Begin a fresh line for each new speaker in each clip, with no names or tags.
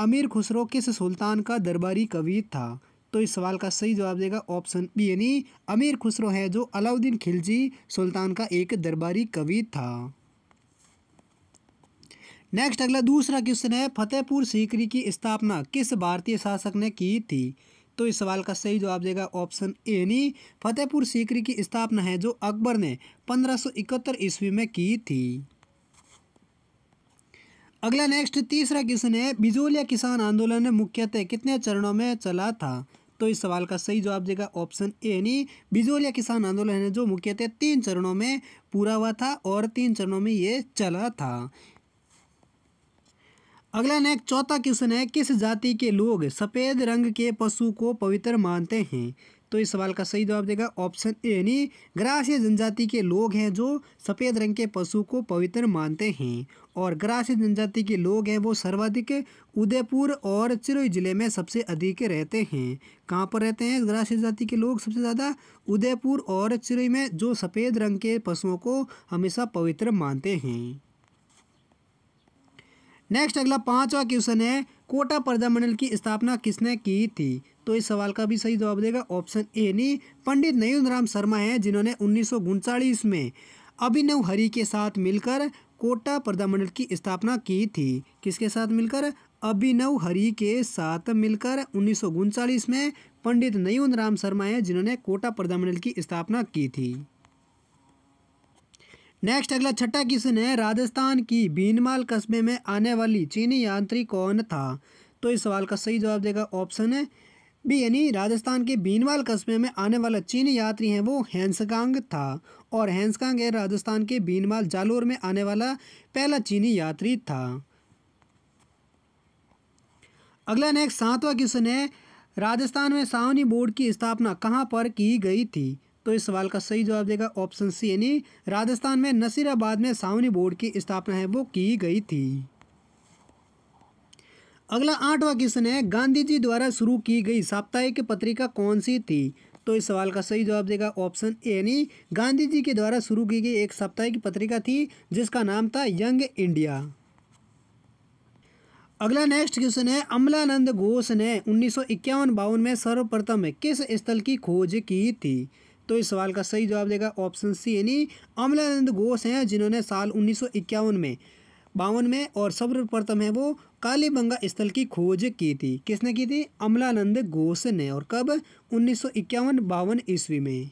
अमीर खुसरो किस सुल्तान का दरबारी कवि था तो इस सवाल का सही जवाब देगा ऑप्शन बी यानी अमीर खुसरो है जो अलाउद्दीन खिलजी सुल्तान का एक दरबारी कवि था नेक्स्ट अगला दूसरा क्वेश्चन है फतेहपुर सीकरी की स्थापना किस भारतीय शासक ने की थी तो इस सवाल का सही जवाब देगा ऑप्शन ए यानी फतेहपुर सीकरी की स्थापना है जो अकबर ने 1571 ईस्वी में की थी अगला नेक्स्ट तीसरा क्वेश्चन है बिजोलिया किसान आंदोलन मुख्यतः कितने चरणों में चला था तो इस सवाल का सही जवाब देगा ऑप्शन ए यानी बिजोलिया किसान आंदोलन है जो मुख्यतः तीन चरणों में पूरा हुआ था और तीन चरणों में ये चला था अगला नेक्स्ट चौथा क्वेश्चन है किस जाति के लोग सफ़ेद रंग के पशु को पवित्र मानते हैं तो इस सवाल का सही जवाब देगा ऑप्शन ए यानी ग्रासीय जनजाति के लोग हैं जो सफ़ेद रंग के पशु को पवित्र मानते हैं और ग्रासीय जनजाति के लोग हैं वो सर्वाधिक उदयपुर और चिरोई जिले में सबसे अधिक रहते हैं कहाँ पर रहते हैं ग्रासीय जनजाति के लोग सबसे ज़्यादा उदयपुर और चिरोई में जो सफ़ेद रंग के पशुओं को हमेशा पवित्र मानते हैं नेक्स्ट अगला पांचवा क्वेश्चन है कोटा प्रजामंडल की स्थापना किसने की थी तो इस सवाल का भी सही जवाब देगा ऑप्शन ए नहीं पंडित राम शर्मा है जिन्होंने उन्नीस में अभिनव हरि के साथ मिलकर कोटा प्रधानमंडल की स्थापना की थी किसके साथ मिलकर अभिनव हरि के साथ मिलकर उन्नीस में पंडित नयन राम शर्मा है जिन्होंने कोटा प्रधानमंडल की स्थापना की थी नेक्स्ट अगला छठा क्वेश्चन है राजस्थान की भीनमाल कस्बे में आने वाली चीनी यांत्री कौन था तो इस सवाल का सही जवाब देगा ऑप्शन भी यानी राजस्थान के बीनवाल कस्बे में आने वाला चीनी यात्री है वो हैंसकांग था और हैंसकांग है राजस्थान के बीनवाल जालोर में आने वाला पहला चीनी यात्री था अगला नेक्स्ट सातवां क्वेश्चन है राजस्थान में सावनी बोर्ड की स्थापना कहाँ पर की गई थी तो इस सवाल का सही जवाब देगा ऑप्शन सी यानी राजस्थान में नसीराबाद में सावनी बोर्ड की स्थापना है वो की गई थी अगला आठवां क्वेश्चन है गांधी जी द्वारा शुरू की गई साप्ताहिक पत्रिका कौन सी थी तो इस सवाल का सही जवाब देगा ऑप्शन ए यानी गांधी जी के द्वारा शुरू की गई एक साप्ताहिक पत्रिका थी जिसका नाम था यंग इंडिया अगला नेक्स्ट क्वेश्चन है अमलानंद घोष ने उन्नीस सौ में सर्वप्रथम किस स्थल की खोज की थी तो इस सवाल का सही जवाब देगा ऑप्शन सी यानी अमलानंद घोष हैं जिन्होंने साल उन्नीस में बावन में और सर्वप्रथम है वो कालीबंगा स्थल की खोज की थी किसने की थी अमलानंद घोष ने और कब उन्नीस सौ ईस्वी में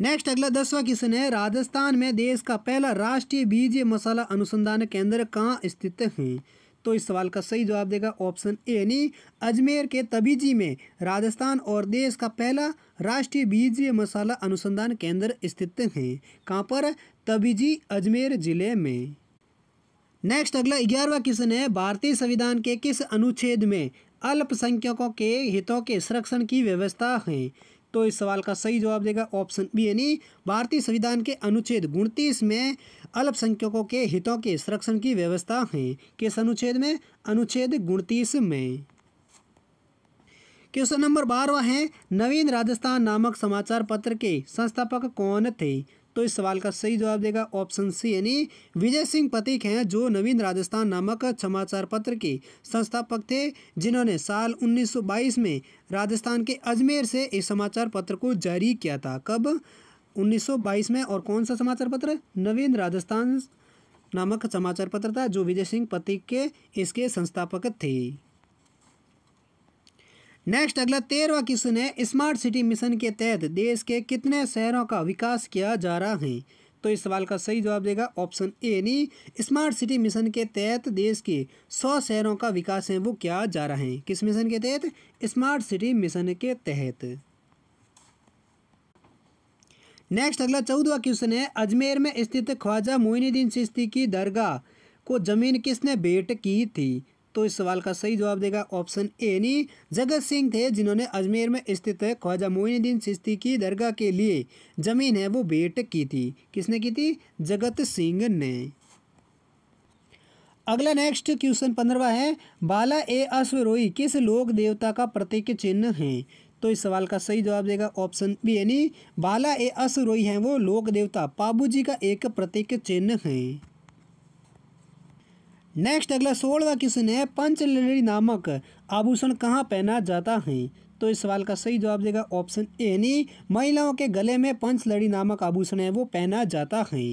नेक्स्ट अगला दसवा क्वेश्चन है राजस्थान में देश का पहला राष्ट्रीय बीज मसाला अनुसंधान केंद्र कहाँ स्थित है तो इस सवाल का सही जवाब देगा ऑप्शन ए यानी अजमेर के तबीजी में राजस्थान और देश का पहला राष्ट्रीय बीज मसाला अनुसंधान केंद्र स्थित है कहाँ पर तबीजी अजमेर ज़िले में नेक्स्ट अगला ग्यारहवा क्वेश्चन है भारतीय संविधान के किस अनुच्छेद में अल्पसंख्यकों के हितों के संरक्षण की व्यवस्था है तो इस सवाल का सही जवाब देगा ऑप्शन बी यानी भारतीय संविधान के अनुच्छेद उनतीस में अल्पसंख्यकों के हितों के संरक्षण की व्यवस्था है किस अनुच्छेद में अनुच्छेद उनतीस में क्वेश्चन नंबर बारहवा है नवीन राजस्थान नामक समाचार पत्र के संस्थापक कौन थे तो इस सवाल का सही जवाब देगा ऑप्शन सी यानी विजय सिंह पतिक हैं जो नवीन राजस्थान नामक समाचार पत्र के संस्थापक थे जिन्होंने साल 1922 में राजस्थान के अजमेर से इस समाचार पत्र को जारी किया था कब 1922 में और कौन सा समाचार पत्र नवीन राजस्थान नामक समाचार पत्र था जो विजय सिंह पतिक के इसके संस्थापक थे नेक्स्ट अगला तेरवा क्वेश्चन है स्मार्ट सिटी मिशन के तहत देश के कितने शहरों का विकास किया जा रहा है तो इस सवाल का सही जवाब देगा ऑप्शन ए यानी स्मार्ट सिटी मिशन के तहत देश के सौ शहरों का विकास है वो किया जा रहा है किस मिशन के तहत स्मार्ट सिटी मिशन के तहत नेक्स्ट अगला चौदवा क्वेश्चन है अजमेर में स्थित ख्वाजा मोइनुद्दीन चिश्ती की दरगाह को जमीन किसने भेंट की थी तो इस सवाल का सही जवाब देगा ऑप्शन ए यानी जगत सिंह थे जिन्होंने अजमेर में स्थित ख्वाजा मोइनुद्दीन चिश्ती की दरगाह के लिए जमीन है वो भेंट की थी किसने की थी जगत सिंह ने अगला नेक्स्ट क्वेश्चन पंद्रवा है बाला ए अश्वरोही किस लोक देवता का प्रतीक चिन्ह है तो इस सवाल का सही जवाब देगा ऑप्शन बी यानी बाला ए अश्वरोही हैं वो लोक देवता पाबू जी का एक प्रतीक चिन्ह है नेक्स्ट अगला सोलहवा क्वेश्चन है पंचलड़ी नामक आभूषण कहाँ पहना जाता है तो इस सवाल का सही जवाब देगा ऑप्शन ए यानी महिलाओं के गले में पंचलड़ी नामक आभूषण है वो पहना जाता है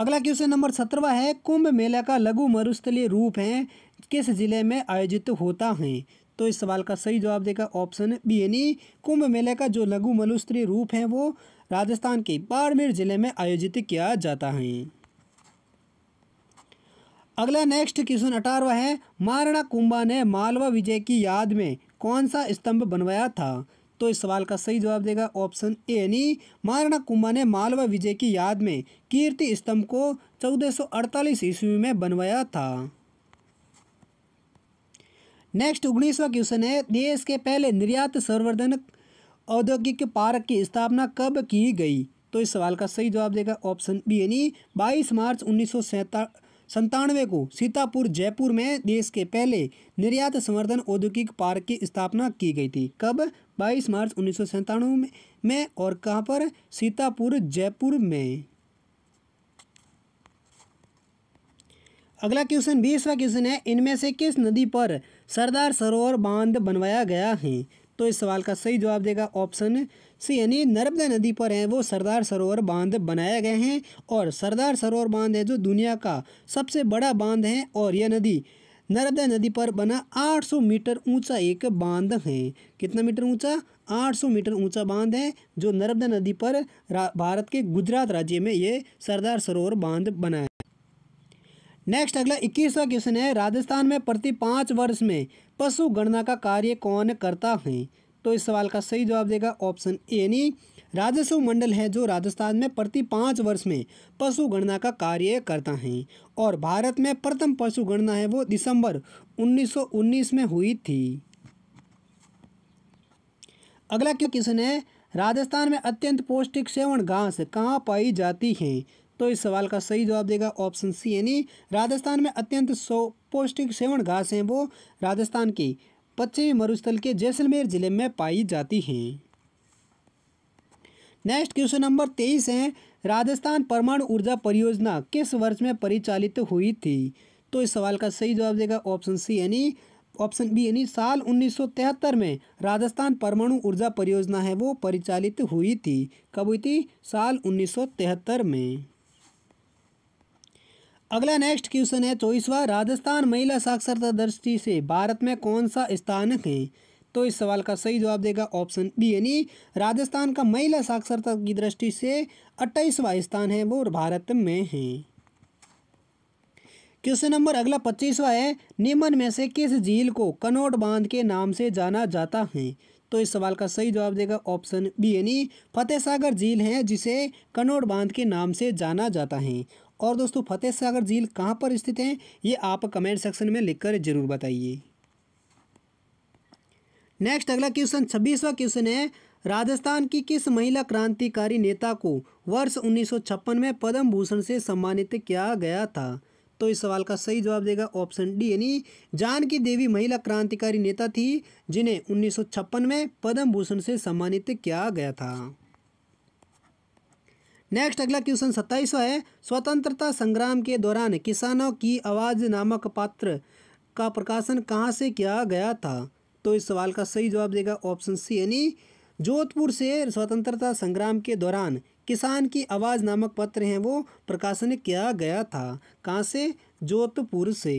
अगला क्वेश्चन नंबर सत्रहवा है कुंभ मेला का लघु मरुस्थलीय रूप है किस जिले में आयोजित होता है तो इस सवाल का सही जवाब देगा ऑप्शन बी यानी कुंभ मेले का जो लघु मरुस्थलीय रूप है वो राजस्थान के बाड़मेर जिले में आयोजित किया जाता है अगला नेक्स्ट क्वेश्चन अठारवा है महाराणा कुंभा ने मालवा विजय की याद में कौन सा स्तंभ बनवाया था तो इस सवाल का सही जवाब देगा ऑप्शन ए यानी महाराणा कुंभा ने मालवा विजय की याद में कीर्ति स्तंभ को 1448 ईस्वी में बनवाया था नेक्स्ट उन्नीसवा क्वेश्चन है देश के पहले निर्यात संवर्धन औद्योगिक पार्क की स्थापना कब की गई तो इस सवाल का सही जवाब देगा ऑप्शन बी यानी 22 मार्च उन्नीस संतानवे को सीतापुर जयपुर में देश के पहले निर्यात संवर्धन औद्योगिक पार्क की स्थापना की गई थी कब 22 मार्च उन्नीस में, में और कहां पर सीतापुर जयपुर में अगला क्वेश्चन बीसवा क्वेश्चन है इनमें से किस नदी पर सरदार सरोवर बांध बनवाया गया है तो इस सवाल का सही जवाब देगा ऑप्शन से यानी नर्मदा नदी पर हैं वो सरदार सरोवर बांध बनाए गए हैं और सरदार सरोवर बांध है जो दुनिया का सबसे बड़ा बांध है और यह नदी नर्मदा नदी पर बना 800 मीटर ऊंचा एक बांध है कितना मीटर ऊंचा 800 मीटर ऊंचा बांध है जो नर्मदा नदी पर भारत के गुजरात राज्य में ये सरदार सरोवर बांध बना है नेक्स्ट अगला इक्कीसवा क्वेश्चन है राजस्थान में प्रति पाँच वर्ष में पशु गणना का कार्य कौन करता है तो इस सवाल का सही जवाब देगा ऑप्शन ए यानी राजस्व मंडल है जो राजस्थान में प्रति पाँच वर्ष में पशु गणना का कार्य करता है और भारत में प्रथम पशु गणना है वो दिसंबर 1919 में हुई थी अगला क्यों क्वेश्चन है राजस्थान में अत्यंत पौष्टिक सेवन घास कहाँ पाई जाती है तो इस सवाल का सही जवाब देगा ऑप्शन सी यानी राजस्थान में अत्यंत सौ पौष्टिक सेवन घास हैं वो राजस्थान की पश्चिमी मरुस्थल के जैसलमेर ज़िले में पाई जाती हैं नेक्स्ट क्वेश्चन नंबर तेईस है राजस्थान परमाणु ऊर्जा परियोजना किस वर्ष में परिचालित हुई थी तो इस सवाल का सही जवाब देगा ऑप्शन सी यानी ऑप्शन बी यानी साल 1973 में राजस्थान परमाणु ऊर्जा परियोजना है वो परिचालित हुई थी कब हुई थी साल 1973 में अगला नेक्स्ट क्वेश्चन है चौबीसवा तो राजस्थान महिला साक्षरता दृष्टि से भारत में कौन सा स्थान है तो इस सवाल का सही जवाब देगा ऑप्शन बी यानी राजस्थान का महिला साक्षरता की दृष्टि से अट्ठाईसवा स्थान है वो भारत में है क्वेश्चन नंबर अगला पच्चीसवा है निम्न में से किस झील को कनौट बांध के नाम से जाना जाता है तो इस सवाल का सही जवाब देगा ऑप्शन बी यानी फतेह सागर झील है जिसे कनौट बांध के नाम से जाना जाता है और दोस्तों फतेह सागर झील कहाँ पर स्थित है ये आप कमेंट सेक्शन में लिखकर जरूर बताइए नेक्स्ट अगला क्वेश्चन छब्बीसवा क्वेश्चन है राजस्थान की किस महिला क्रांतिकारी नेता को वर्ष उन्नीस में पद्म भूषण से सम्मानित किया गया था तो इस सवाल का सही जवाब देगा ऑप्शन डी यानी जानकी देवी महिला क्रांतिकारी नेता थी जिन्हें उन्नीस में पद्म भूषण से सम्मानित किया गया था नेक्स्ट अगला क्वेश्चन सत्ताईसवा है स्वतंत्रता संग्राम के दौरान किसानों की आवाज़ नामक पात्र का प्रकाशन कहाँ से किया गया था तो इस सवाल का सही जवाब देगा ऑप्शन सी यानी जोधपुर से स्वतंत्रता संग्राम के दौरान किसान की आवाज़ नामक पत्र हैं वो प्रकाशन किया गया था कहाँ से जोधपुर से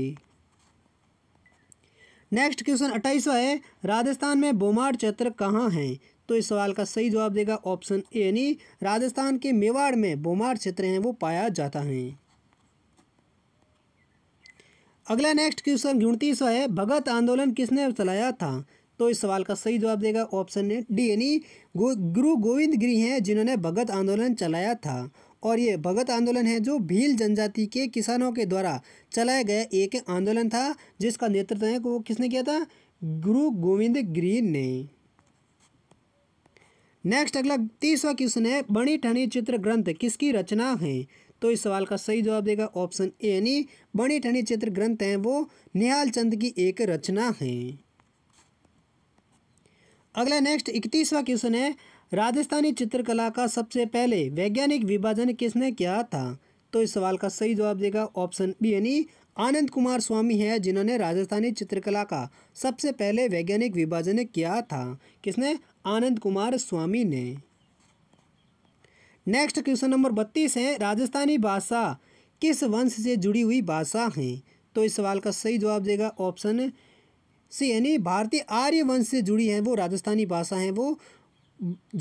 नेक्स्ट क्वेश्चन अट्ठाईसवा है राजस्थान में बोमार क्षेत्र कहाँ हैं तो इस सवाल का सही जवाब देगा ऑप्शन ए यानी राजस्थान के मेवाड़ में बोमार क्षेत्र हैं वो पाया जाता है अगला नेक्स्ट क्वेश्चन उनतीस है भगत आंदोलन किसने चलाया था तो इस सवाल का सही जवाब देगा ऑप्शन डी यानी गुरु गोविंद गिरी हैं जिन्होंने भगत आंदोलन चलाया था और ये भगत आंदोलन है जो भील जनजाति के किसानों के द्वारा चलाया गया एक आंदोलन था जिसका नेतृत्व है वो किसने किया था गुरु गोविंद गिरी ने नेक्स्ट अगला तीसवा क्वेश्चन है बड़ी ठनी चित्र ग्रंथ किसकी रचना है तो इस सवाल का सही जवाब देगा ऑप्शन ए यानी बड़ी ठनी चित्र ग्रंथ हैं वो निहाल चंद की एक रचना है अगला नेक्स्ट इकतीसवा क्वेश्चन है राजस्थानी चित्रकला का सबसे पहले वैज्ञानिक विभाजन किसने किया था तो इस सवाल का सही जवाब देगा ऑप्शन बी यानी आनंद कुमार स्वामी है जिन्होंने राजस्थानी चित्रकला का सबसे पहले वैज्ञानिक विभाजन किया था किसने आनंद कुमार स्वामी ने नेक्स्ट क्वेश्चन नंबर बत्तीस है राजस्थानी भाषा किस वंश से जुड़ी हुई भाषा है तो इस सवाल का सही जवाब देगा ऑप्शन सी यानी भारतीय आर्य वंश से जुड़ी है वो राजस्थानी भाषा है वो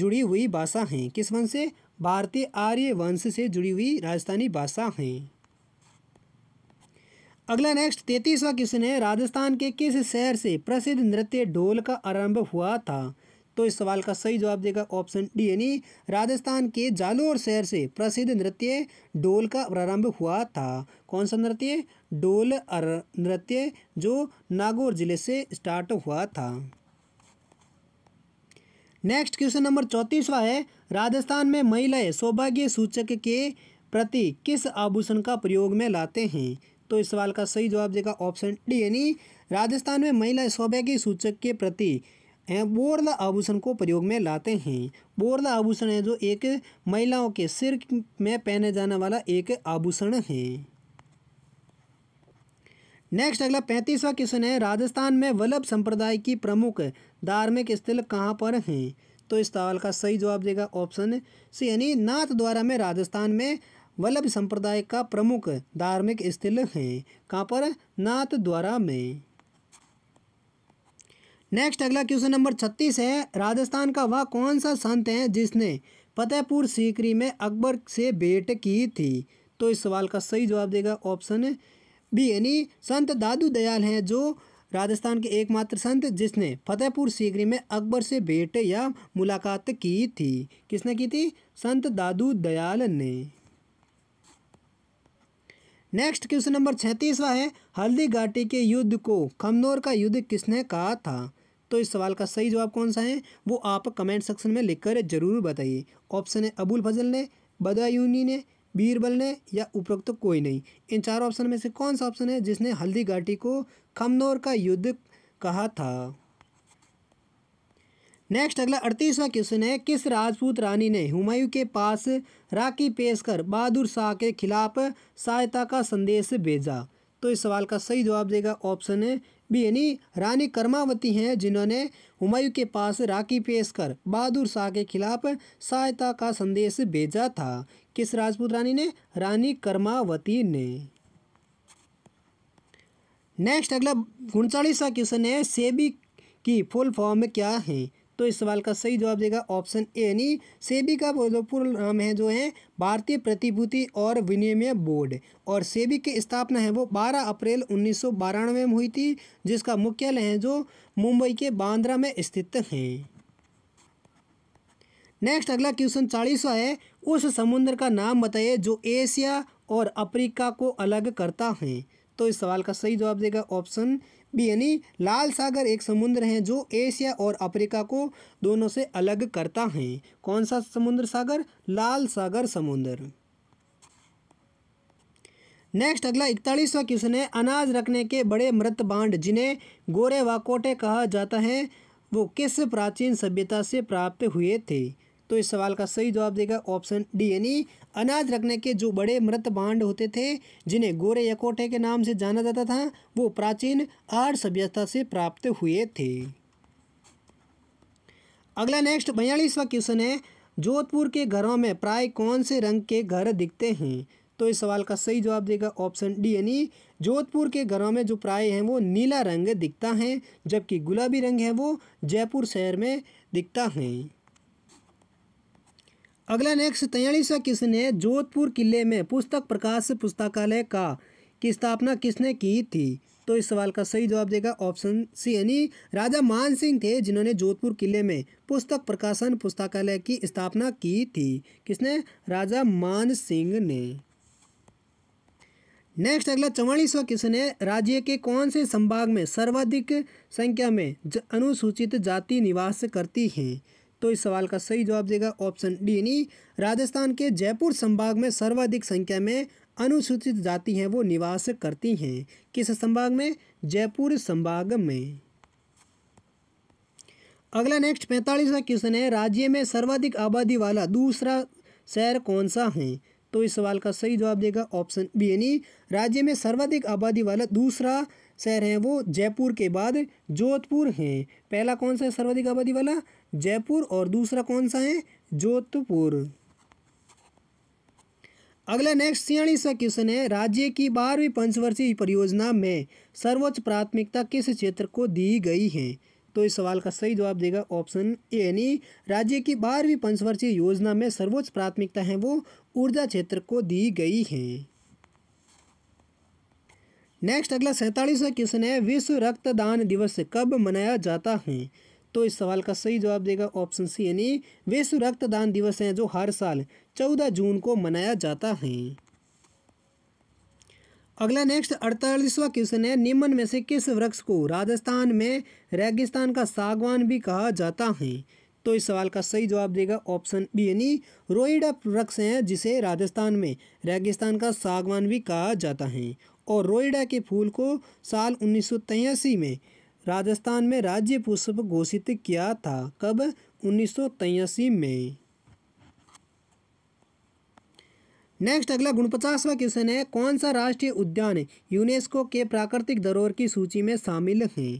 जुड़ी हुई भाषा हैं किस वंश से भारतीय आर्य वंश से जुड़ी हुई राजस्थानी भाषा हैं अगला नेक्स्ट तैतीसवा क्वेश्चन है राजस्थान के किस शहर से प्रसिद्ध नृत्य ढोल का आरंभ हुआ था तो इस सवाल का सही जवाब देगा ऑप्शन डी यानी राजस्थान के जालोर शहर से प्रसिद्ध नृत्य ढोल का प्रारंभ हुआ था कौन सा नृत्य ढोल नृत्य जो नागौर जिले से स्टार्ट हुआ था नेक्स्ट क्वेश्चन नंबर चौंतीसवा है राजस्थान में महिलाएं सौभाग्य सूचक के प्रति किस आभूषण का प्रयोग में लाते हैं तो इस सवाल का सही जवाब देगा ऑप्शन डी यानी राजस्थान में महिला शोभा के सूचक के प्रति बोरला आभूषण को प्रयोग में लाते हैं बोरला आभूषण है जो एक महिलाओं के सिर में पहने जाने वाला एक आभूषण है नेक्स्ट अगला पैंतीसवा क्वेश्चन है राजस्थान में वल्लभ संप्रदाय की प्रमुख धार्मिक स्थल कहाँ पर हैं तो इस सवाल का सही जवाब देगा ऑप्शन सी यानी नाथ द्वारा में राजस्थान में वल्लभ संप्रदाय का प्रमुख धार्मिक स्थल है कहाँ पर नाथ द्वारा में नेक्स्ट अगला क्वेश्चन नंबर छत्तीस है राजस्थान का वह कौन सा संत है जिसने फतेहपुर सीकरी में अकबर से भेंट की थी तो इस सवाल का सही जवाब देगा ऑप्शन बी यानी संत दादू दयाल हैं जो राजस्थान के एकमात्र संत जिसने फतेहपुर सीकरी में अकबर से भेंट या मुलाकात की थी किसने की थी संत दादू दयाल ने नेक्स्ट क्वेश्चन नंबर छत्तीसवा है हल्दी घाटी के युद्ध को खमनौर का युद्ध किसने कहा था तो इस सवाल का सही जवाब कौन सा है वो आप कमेंट सेक्शन में लिखकर जरूर बताइए ऑप्शन है अबुल फजल ने बदायूनी ने बीरबल ने या उपरोक्त तो कोई नहीं इन चार ऑप्शन में से कौन सा ऑप्शन है जिसने हल्दी घाटी को खमनौर का युद्ध कहा था नेक्स्ट अगला अड़तीसवा क्वेश्चन है किस राजपूत रानी ने हुमायूं के पास राखी पेश कर बहादुर शाह के खिलाफ सहायता का संदेश भेजा तो इस सवाल का सही जवाब देगा ऑप्शन बी यानी रानी कर्मावती हैं जिन्होंने हुमायूं के पास राखी पेश कर बहादुर शाह के खिलाफ सहायता का संदेश भेजा था किस राजपूत रानी ने रानी कर्मावती ने नेक्स्ट अगला उनचालीसवा क्वेश्चन है सेबी की फुल फॉर्म क्या है तो इस सवाल का सही जवाब देगा ऑप्शन ए यानी सेबी का जो नाम है जो है भारतीय प्रतिभूति और विनिमय बोर्ड और सेबी की स्थापना है वो 12 अप्रैल उन्नीस में हुई थी जिसका मुख्यालय है जो मुंबई के बांद्रा में स्थित है नेक्स्ट अगला क्वेश्चन चालीसवा है उस समुद्र का नाम बताइए जो एशिया और अफ्रीका को अलग करता है तो इस सवाल का सही जवाब देगा ऑप्शन भी यानी लाल सागर एक समुद्र है जो एशिया और अफ्रीका को दोनों से अलग करता है कौन सा समुद्र सागर लाल सागर समुद्र नेक्स्ट अगला इकतालीसवा क्वेश्चन है अनाज रखने के बड़े मृत बांड जिन्हें गोरे व कोटे कहा जाता है वो किस प्राचीन सभ्यता से प्राप्त हुए थे तो इस सवाल का सही जवाब देगा ऑप्शन डी यानी अनाज रखने के जो बड़े मृत भांड होते थे जिन्हें गोरे यकोटे के नाम से जाना जाता था वो प्राचीन आर्ट सभ्यता से प्राप्त हुए थे अगला नेक्स्ट बयालीसवा क्वेश्चन है जोधपुर के घरों में प्राय कौन से रंग के घर दिखते हैं तो इस सवाल का सही जवाब देगा ऑप्शन डी यानी जोधपुर के घरों में जो प्राय हैं वो नीला रंग दिखता है जबकि गुलाबी रंग है वो जयपुर शहर में दिखता है अगला नेक्स्ट तयलीसा किसने जोधपुर किले में पुस्तक प्रकाश पुस्तकालय का की स्थापना किसने की थी तो इस सवाल का सही जवाब देगा ऑप्शन सी यानी राजा मान सिंह थे जिन्होंने जोधपुर किले में पुस्तक प्रकाशन पुस्तकालय की स्थापना की थी किसने राजा मान सिंह ने नेक्स्ट अगला चौवालीस क्वेश्चन है राज्य के कौन से संभाग में सर्वाधिक संख्या में अनुसूचित जाति निवास करती हैं तो इस सवाल का सही जवाब देगा ऑप्शन डी यानी राजस्थान के जयपुर संभाग में सर्वाधिक संख्या में अनुसूचित जाति हैं वो निवास करती हैं किस संभाग में जयपुर संभाग में अगला नेक्स्ट पैंतालीसवा क्वेश्चन है राज्य में सर्वाधिक आबादी वाला दूसरा शहर कौन सा है तो इस सवाल का सही जवाब देगा ऑप्शन बी यानी राज्य में सर्वाधिक आबादी वाला दूसरा शहर है वो जयपुर के बाद जोधपुर है पहला कौन सा है सर्वाधिक आबादी वाला जयपुर और दूसरा कौन सा है जोधपुर अगला नेक्स्ट छियालीसवा क्वेश्चन है राज्य की बारहवीं पंचवर्षीय परियोजना में सर्वोच्च प्राथमिकता किस क्षेत्र को दी गई है तो इस सवाल का सही जवाब देगा ऑप्शन ए यानी राज्य की बारहवीं पंचवर्षीय योजना में सर्वोच्च प्राथमिकता है वो ऊर्जा क्षेत्र को दी गई है नेक्स्ट अगला सैंतालीसवा क्वेश्चन है विश्व रक्तदान दिवस कब मनाया जाता है तो इस सवाल का सही जवाब देगा ऑप्शन सी यानी विश्व रक्तदान दिवस है जो हर साल चौदह जून को मनाया जाता है अगला नेक्स्ट अड़तालीसवा क्वेश्चन है निम्न में से किस वृक्ष को राजस्थान में रेगिस्तान का सागवान भी कहा जाता है तो इस सवाल का सही जवाब देगा ऑप्शन बी यानी रोइडा वृक्ष हैं जिसे राजस्थान में रेगिस्तान का सागवान भी कहा जाता है और रोइडा के फूल को साल उन्नीस में राजस्थान में राज्य पुष्प घोषित किया था कब उन्नीस में नेक्स्ट अगला पचासवा क्वेश्चन है कौन सा राष्ट्रीय उद्यान यूनेस्को के प्राकृतिक धरोहर की सूची में शामिल है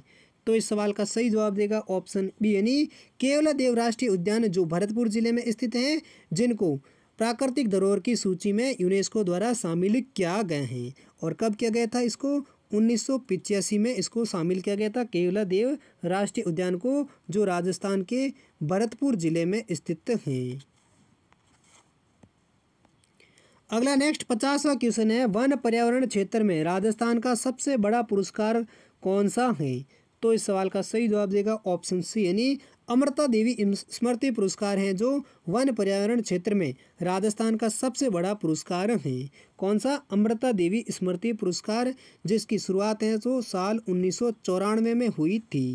तो इस सवाल का सही जवाब देगा ऑप्शन बी यानी केवला देव राष्ट्रीय उद्यान जो भरतपुर जिले में स्थित हैं जिनको प्राकृतिक धरोहर की सूची में यूनेस्को द्वारा शामिल किया गए हैं और कब किया गया था इसको उन्नीस में इसको शामिल किया गया था केवला देव राष्ट्रीय उद्यान को जो राजस्थान के भरतपुर जिले में स्थित हैं अगला नेक्स्ट पचासवा क्वेश्चन है वन पर्यावरण क्षेत्र में राजस्थान का सबसे बड़ा पुरस्कार कौन सा है तो इस सवाल का सही जवाब देगा ऑप्शन सी यानी अमृता देवी स्मृति पुरस्कार हैं जो वन पर्यावरण क्षेत्र में राजस्थान का सबसे बड़ा पुरस्कार है कौन सा अमृता देवी स्मृति पुरस्कार जिसकी शुरुआत है जो साल उन्नीस में हुई थी